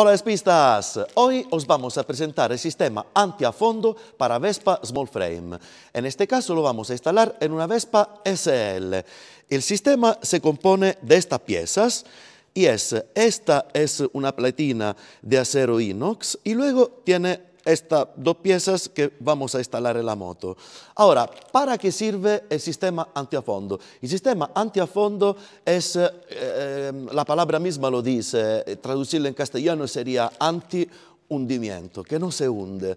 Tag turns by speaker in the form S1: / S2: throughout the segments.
S1: Hola espistas, hoy os vamos a presentar el sistema antiafondo para Vespa Small Frame. En este caso lo vamos a instalar en una Vespa SL. El sistema se compone de estas piezas y es, esta es una platina de acero inox y luego tiene estas dos piezas que vamos a instalar en la moto. Ahora, ¿para qué sirve el sistema antiafondo? El sistema antiafondo es, eh, eh la palabra misma lo dice, traducirlo en castellano sería anti hundimiento, que no se hunde.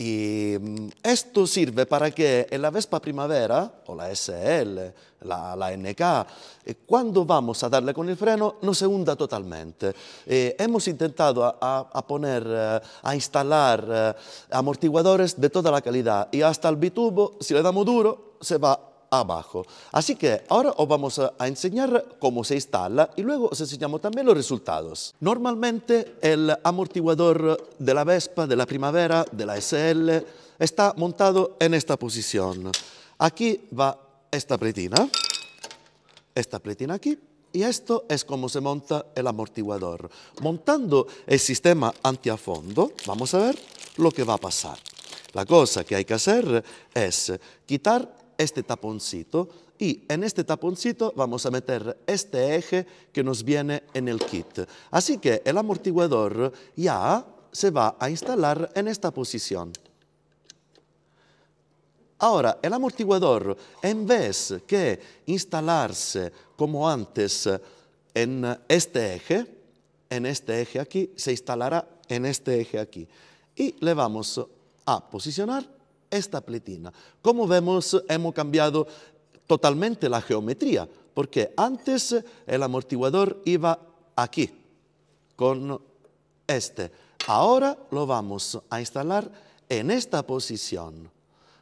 S1: E ehm, questo serve per che la Vespa Primavera, o la SL, la, la NK, quando eh, vamos a darle con il freno non se hunda totalmente. Eh, hemos intentato a, a, poner, eh, a instalar eh, amortiguadores di tutta la qualità, e hasta el bitubo, se le damos duro, se va abajo. Así que ahora os vamos a, enseñar cómo se instala y luego os enseñamos también los resultados. Normalmente el amortiguador de la Vespa, de la Primavera, de la SL, está montado en esta posición. Aquí va esta pretina, esta pretina aquí, y esto es como se monta el amortiguador. Montando el sistema antiafondo, vamos a ver lo que va a pasar. La cosa que hay que hacer es quitar este taponcito y en este taponcito vamos a meter este eje que nos viene en el kit. Así que el amortiguador ya se va a instalar en esta posición. Ahora, el amortiguador, en vez que instalarse como antes en este eje, en este eje aquí, se instalará en este eje aquí. Y le vamos a posicionar esta pletina. Como vemos, hemos cambiado totalmente la geometría, porque antes el amortiguador iba aquí, con este. Ahora lo vamos a instalar en esta posición.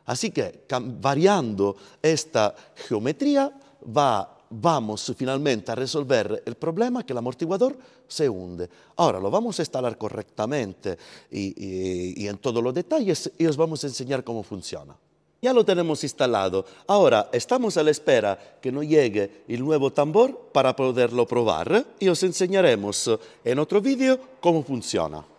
S1: Así que variando esta geometría va vamos finalmente a resolver el problema que el amortiguador se hunde. Ahora lo vamos a instalar correctamente y, en todos los detalles y os vamos a enseñar cómo funciona. Ya lo tenemos instalado. Ahora estamos a la espera que nos llegue el nuevo tambor para poderlo probar y os enseñaremos en otro vídeo cómo funciona.